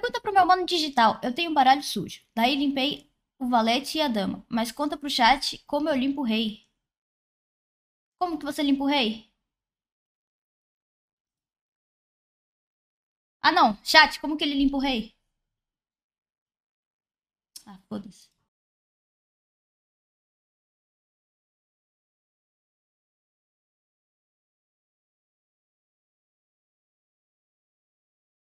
Pergunta pro meu mano digital. Eu tenho um baralho sujo. Daí limpei o valete e a dama. Mas conta pro chat como eu limpo o rei. Como que você limpa o rei? Ah, não. Chat, como que ele limpa o rei? Ah, foda-se.